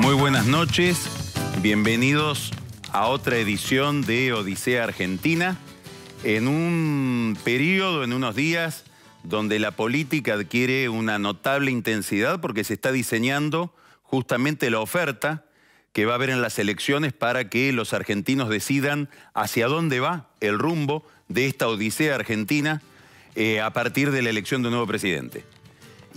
Muy buenas noches, bienvenidos a otra edición de Odisea Argentina, en un periodo, en unos días, donde la política adquiere una notable intensidad porque se está diseñando justamente la oferta que va a haber en las elecciones para que los argentinos decidan hacia dónde va el rumbo de esta Odisea Argentina eh, a partir de la elección de un nuevo presidente.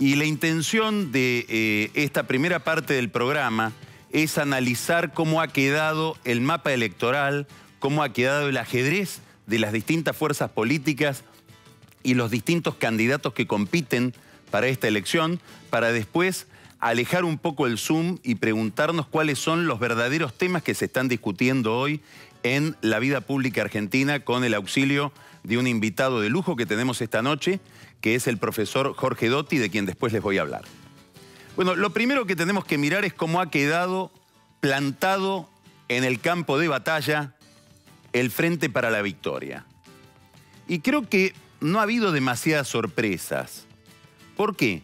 Y la intención de eh, esta primera parte del programa es analizar cómo ha quedado el mapa electoral, cómo ha quedado el ajedrez de las distintas fuerzas políticas y los distintos candidatos que compiten para esta elección, para después alejar un poco el Zoom y preguntarnos cuáles son los verdaderos temas que se están discutiendo hoy en la vida pública argentina con el auxilio de un invitado de lujo que tenemos esta noche, que es el profesor Jorge Dotti, de quien después les voy a hablar. Bueno, lo primero que tenemos que mirar es cómo ha quedado plantado en el campo de batalla el Frente para la Victoria. Y creo que no ha habido demasiadas sorpresas. ¿Por qué?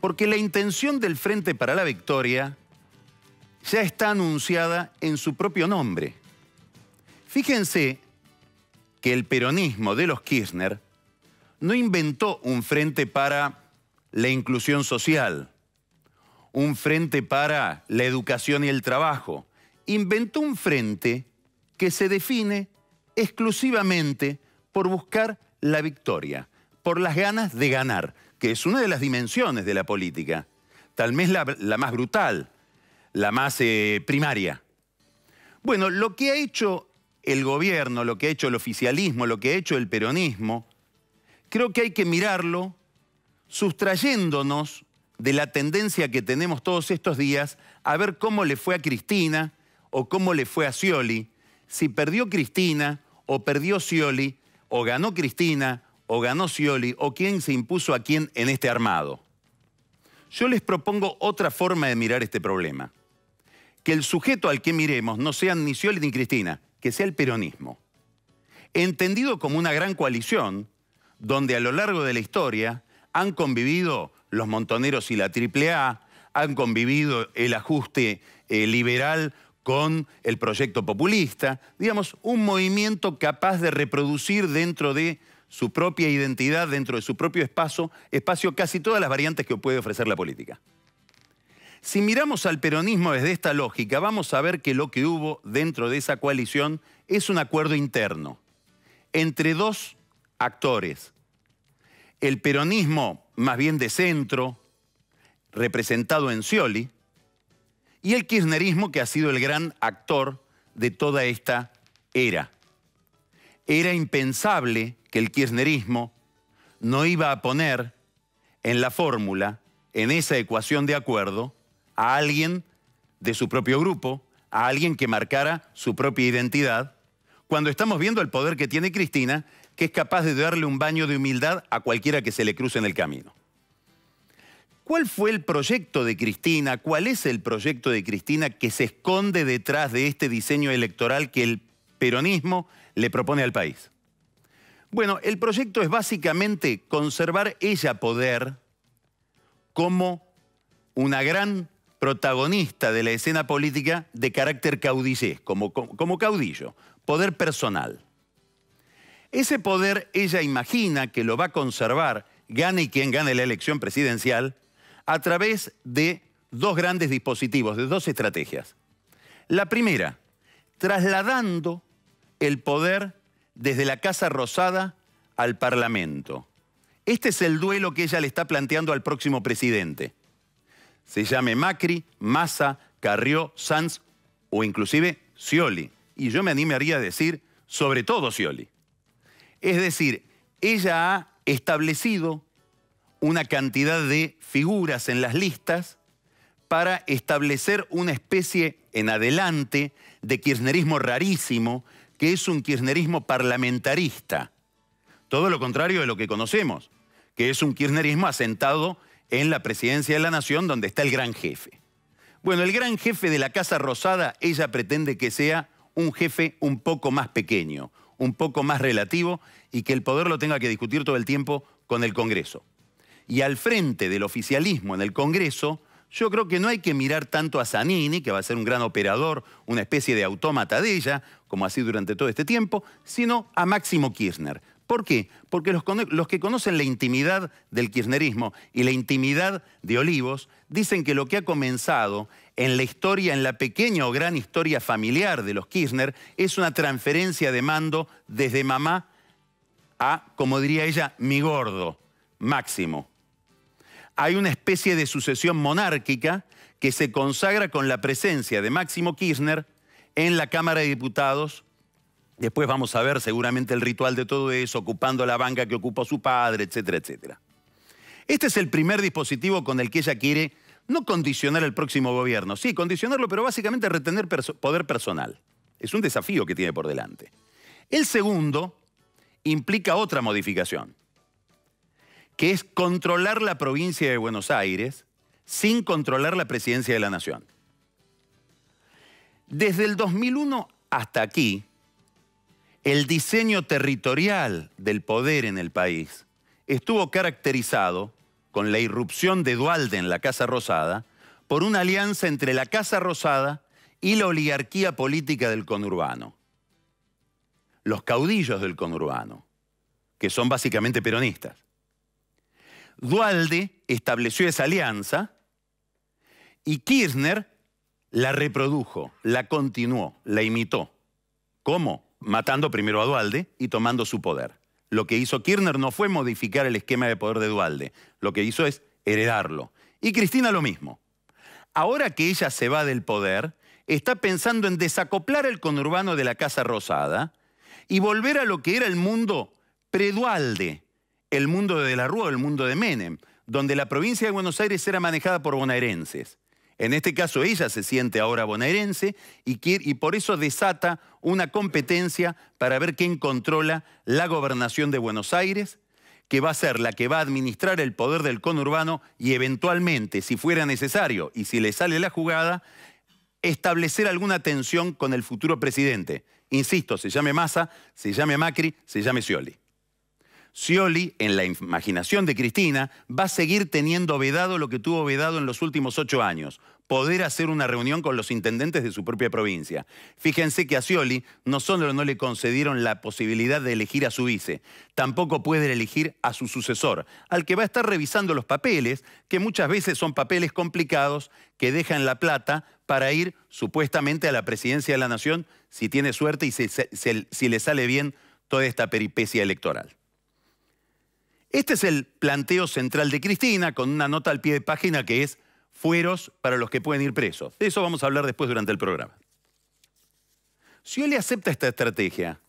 Porque la intención del Frente para la Victoria ya está anunciada en su propio nombre. Fíjense que el peronismo de los Kirchner no inventó un frente para la inclusión social, un frente para la educación y el trabajo. Inventó un frente que se define exclusivamente por buscar la victoria, por las ganas de ganar, que es una de las dimensiones de la política, tal vez la, más brutal, la más eh, primaria. Bueno, lo que ha hecho el gobierno, lo que ha hecho el oficialismo, lo que ha hecho el peronismo, creo que hay que mirarlo sustrayéndonos de la tendencia que tenemos todos estos días a ver cómo le fue a Cristina o cómo le fue a Scioli, si perdió Cristina o perdió Scioli, o ganó Cristina o ganó Scioli, o quién se impuso a quién en este armado. Yo les propongo otra forma de mirar este problema. Que el sujeto al que miremos no sean ni Scioli ni Cristina, que sea el peronismo, entendido como una gran coalición donde a lo largo de la historia han convivido los montoneros y la AAA, han convivido el ajuste eh, liberal con el proyecto populista, digamos, un movimiento capaz de reproducir dentro de su propia identidad, dentro de su propio espacio, espacio casi todas las variantes que puede ofrecer la política. Si miramos al peronismo desde esta lógica, vamos a ver que lo que hubo dentro de esa coalición es un acuerdo interno entre dos actores. El peronismo más bien de centro, representado en Scioli, y el kirchnerismo que ha sido el gran actor de toda esta era. Era impensable que el kirchnerismo no iba a poner en la fórmula, en esa ecuación de acuerdo, a alguien de su propio grupo, a alguien que marcara su propia identidad, cuando estamos viendo el poder que tiene Cristina, que es capaz de darle un baño de humildad a cualquiera que se le cruce en el camino. ¿Cuál fue el proyecto de Cristina? ¿Cuál es el proyecto de Cristina que se esconde detrás de este diseño electoral que el peronismo le propone al país? Bueno, el proyecto es básicamente conservar ella poder como una gran protagonista de la escena política de carácter caudillés, como, como caudillo, poder personal. Ese poder ella imagina que lo va a conservar, gane quien gane la elección presidencial, a través de dos grandes dispositivos, de dos estrategias. La primera, trasladando el poder desde la Casa Rosada al Parlamento. Este es el duelo que ella le está planteando al próximo presidente se llame Macri, Massa, Carrió, Sanz o inclusive Scioli. Y yo me animaría a decir, sobre todo Scioli. Es decir, ella ha establecido una cantidad de figuras en las listas para establecer una especie en adelante de kirchnerismo rarísimo, que es un kirchnerismo parlamentarista. Todo lo contrario de lo que conocemos, que es un kirchnerismo asentado en la presidencia de la nación donde está el gran jefe. Bueno, el gran jefe de la Casa Rosada, ella pretende que sea un jefe un poco más pequeño, un poco más relativo y que el poder lo tenga que discutir todo el tiempo con el Congreso. Y al frente del oficialismo en el Congreso, yo creo que no hay que mirar tanto a Zanini, que va a ser un gran operador, una especie de autómata de ella, como así durante todo este tiempo, sino a Máximo Kirchner, ¿Por qué? Porque los, los, que conocen la intimidad del kirchnerismo y la intimidad de Olivos dicen que lo que ha comenzado en la historia, en la pequeña o gran historia familiar de los Kirchner, es una transferencia de mando desde mamá a, como diría ella, mi gordo, máximo. Hay una especie de sucesión monárquica que se consagra con la presencia de Máximo Kirchner en la Cámara de Diputados Después vamos a ver seguramente el ritual de todo eso, ocupando la banca que ocupó su padre, etcétera, etcétera. Este es el primer dispositivo con el que ella quiere no condicionar el próximo gobierno, sí, condicionarlo, pero básicamente retener poder personal. Es un desafío que tiene por delante. El segundo implica otra modificación, que es controlar la provincia de Buenos Aires sin controlar la presidencia de la nación. Desde el 2001 hasta aquí, el diseño territorial del poder en el país estuvo caracterizado, con la irrupción de Dualde en la Casa Rosada, por una alianza entre la Casa Rosada y la oligarquía política del conurbano. Los caudillos del conurbano, que son básicamente peronistas. Dualde estableció esa alianza y Kirchner la reprodujo, la continuó, la imitó. ¿Cómo? matando primero a Dualde y tomando su poder. Lo que hizo Kirchner no fue modificar el esquema de poder de Dualde, lo que hizo es heredarlo. Y Cristina lo mismo. Ahora que ella se va del poder, está pensando en desacoplar el conurbano de la Casa Rosada y volver a lo que era el mundo pre-Dualde, el mundo de, de la Rúa, el mundo de Menem, donde la provincia de Buenos Aires era manejada por bonaerenses. En este caso ella se siente ahora bonaerense y, por eso desata una competencia para ver quién controla la gobernación de Buenos Aires, que va a ser la que va a administrar el poder del conurbano y eventualmente, si fuera necesario y si le sale la jugada, establecer alguna tensión con el futuro presidente. Insisto, se llame Massa, se llame Macri, se llame Scioli. Scioli, en la imaginación de Cristina, va a seguir teniendo vedado lo que tuvo vedado en los últimos ocho años, poder hacer una reunión con los intendentes de su propia provincia. Fíjense que a Scioli no solo no le concedieron la posibilidad de elegir a su vice, tampoco puede elegir a su sucesor, al que va a estar revisando los papeles, que muchas veces son papeles complicados que dejan la plata para ir supuestamente a la presidencia de la nación si tiene suerte y si le sale bien toda esta peripecia electoral. Este es el planteo central de Cristina con una nota al pie de página que es fueros para los que pueden ir presos. De eso vamos a hablar después durante el programa. Sioli acepta esta estrategia,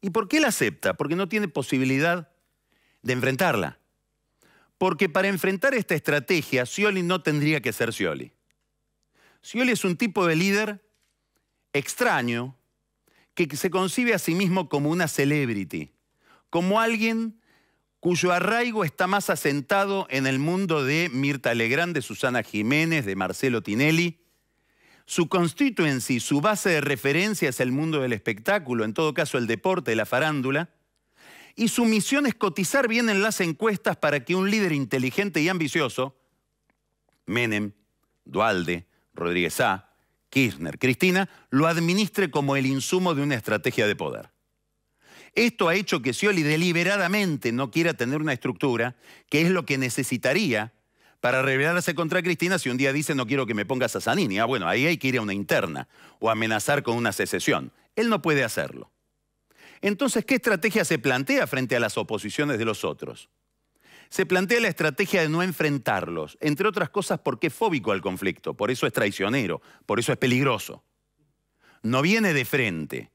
¿y por qué la acepta? Porque no tiene posibilidad de enfrentarla. Porque para enfrentar esta estrategia, Scioli no tendría que ser Scioli. Scioli es un tipo de líder extraño que se concibe a sí mismo como una celebrity, como alguien cuyo arraigo está más asentado en el mundo de Mirta Legrand, de Susana Jiménez, de Marcelo Tinelli. Su constituency, su base de referencia es el mundo del espectáculo, en todo caso el deporte, la farándula. Y su misión es cotizar bien en las encuestas para que un líder inteligente y ambicioso, Menem, Dualde, Rodríguez A., Kirchner, Cristina, lo administre como el insumo de una estrategia de poder. Esto ha hecho que Scioli deliberadamente no quiera tener una estructura, que es lo que necesitaría para rebelarse contra Cristina si un día dice no quiero que me pongas a Zanini. Ah, bueno, ahí hay que ir a una interna o amenazar con una secesión. Él no puede hacerlo. Entonces, ¿qué estrategia se plantea frente a las oposiciones de los otros? Se plantea la estrategia de no enfrentarlos, entre otras cosas porque es fóbico al conflicto, por eso es traicionero, por eso es peligroso. No viene de frente,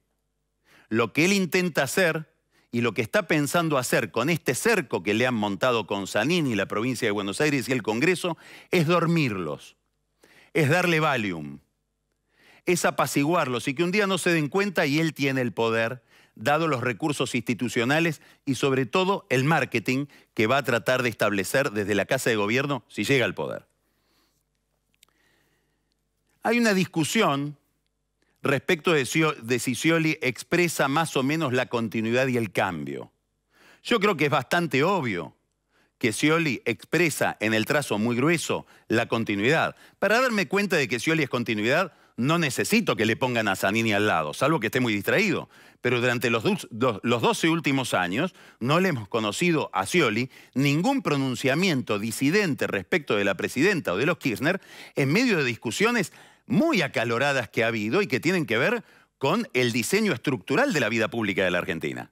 lo que él intenta hacer y lo que está pensando hacer con este cerco que le han montado con y la provincia de Buenos Aires y el Congreso, es dormirlos, es darle valium, es apaciguarlos y que un día no se den cuenta y él tiene el poder, dado los recursos institucionales y sobre todo el marketing que va a tratar de establecer desde la Casa de Gobierno si llega al poder. Hay una discusión respecto de, si expresa más o menos la continuidad y el cambio. Yo creo que es bastante obvio que Scioli expresa en el trazo muy grueso la continuidad. Para darme cuenta de que Scioli es continuidad, no necesito que le pongan a Zanini al lado, salvo que esté muy distraído. Pero durante los, los 12 últimos años no le hemos conocido a Scioli ningún pronunciamiento disidente respecto de la presidenta o de los Kirchner en medio de discusiones muy acaloradas que ha habido y que tienen que ver con el diseño estructural de la vida pública de la Argentina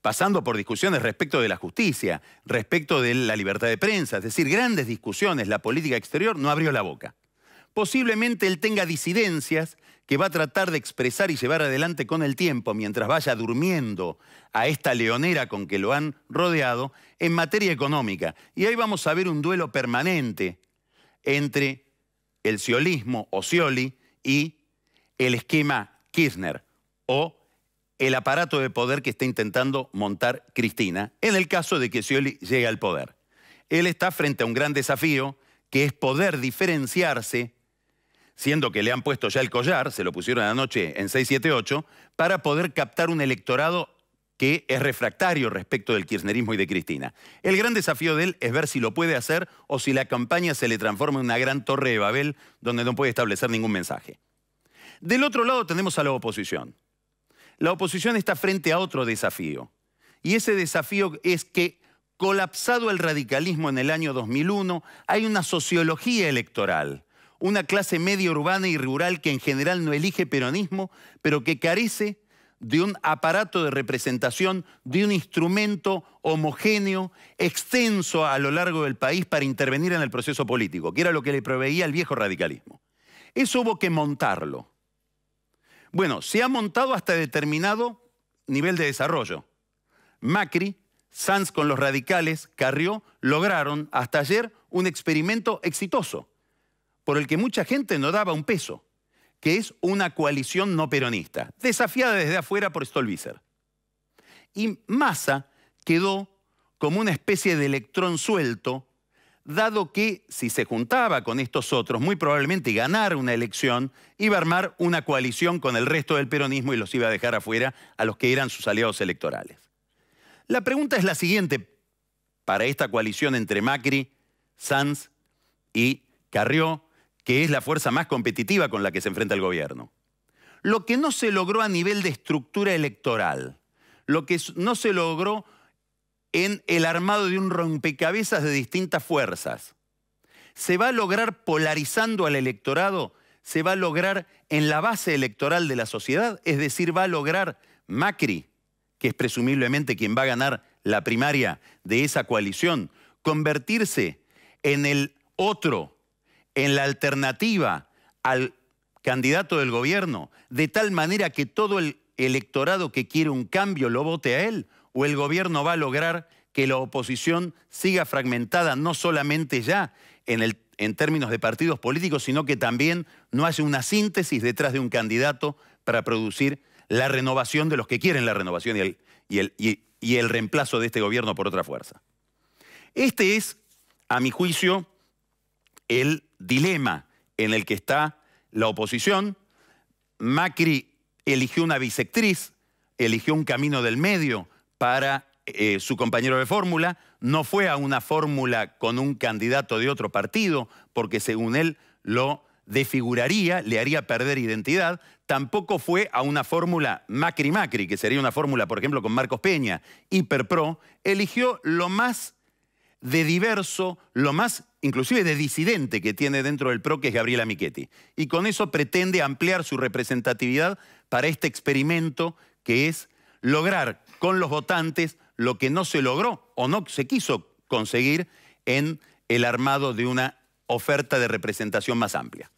pasando por discusiones respecto de la justicia, respecto de la libertad de prensa, es decir, grandes discusiones, la política exterior no abrió la boca. Posiblemente él tenga disidencias que va a tratar de expresar y llevar adelante con el tiempo mientras vaya durmiendo a esta leonera con que lo han rodeado en materia económica. Y ahí vamos a ver un duelo permanente entre el ciolismo o cioli y el esquema Kirchner o el aparato de poder que está intentando montar Cristina en el caso de que cioli llegue al poder. Él está frente a un gran desafío que es poder diferenciarse siendo que le han puesto ya el collar, se lo pusieron anoche en 678, para poder captar un electorado que es refractario respecto del kirchnerismo y de Cristina. El gran desafío de él es ver si lo puede hacer o si la campaña se le transforma en una gran torre de Babel donde no puede establecer ningún mensaje. Del otro lado tenemos a la oposición. La oposición está frente a otro desafío. Y ese desafío es que, colapsado el radicalismo en el año 2001, hay una sociología electoral una clase media urbana y rural que en general no elige peronismo, pero que carece de un aparato de representación, de un instrumento homogéneo, extenso a lo largo del país para intervenir en el proceso político, que era lo que le proveía el viejo radicalismo. Eso hubo que montarlo. Bueno, se ha montado hasta determinado nivel de desarrollo. Macri, Sanz con los radicales, Carrió, lograron hasta ayer un experimento exitoso por el que mucha gente no daba un peso, que es una coalición no peronista, desafiada desde afuera por Stolbizer. Y Massa quedó como una especie de electrón suelto, dado que si se juntaba con estos otros, muy probablemente ganar una elección, iba a armar una coalición con el resto del peronismo y los iba a dejar afuera a los que eran sus aliados electorales. La pregunta es la siguiente para esta coalición entre Macri, Sanz y Carrió, que es la fuerza más competitiva con la que se enfrenta el gobierno. Lo que no se logró a nivel de estructura electoral, lo que no se logró en el armado de un rompecabezas de distintas fuerzas, se va a lograr polarizando al electorado, se va a lograr en la base electoral de la sociedad, es decir, va a lograr Macri, que es presumiblemente quien va a ganar la primaria de esa coalición, convertirse en el otro en la alternativa al candidato del gobierno, de tal manera que todo el electorado que quiere un cambio lo vote a él, o el gobierno va a lograr que la oposición siga fragmentada no solamente ya en, términos de partidos políticos, sino que también no haya una síntesis detrás de un candidato para producir la renovación de los que quieren la renovación y el reemplazo de este gobierno por otra fuerza. Este es, a mi juicio, el dilema en el que está la oposición. Macri eligió una bisectriz, eligió un camino del medio para eh, su compañero de fórmula, no fue a una fórmula con un candidato de otro partido, porque según él lo desfiguraría, le haría perder identidad, tampoco fue a una fórmula Macri-Macri, que sería una fórmula, por ejemplo, con Marcos Peña, hiperpro, eligió lo más de diverso, lo más inclusive de disidente que tiene dentro del PRO, que es Gabriela Michetti. Y con eso pretende ampliar su representatividad para este experimento que es lograr con los votantes lo que no se logró o no se quiso conseguir en el armado de una oferta de representación más amplia.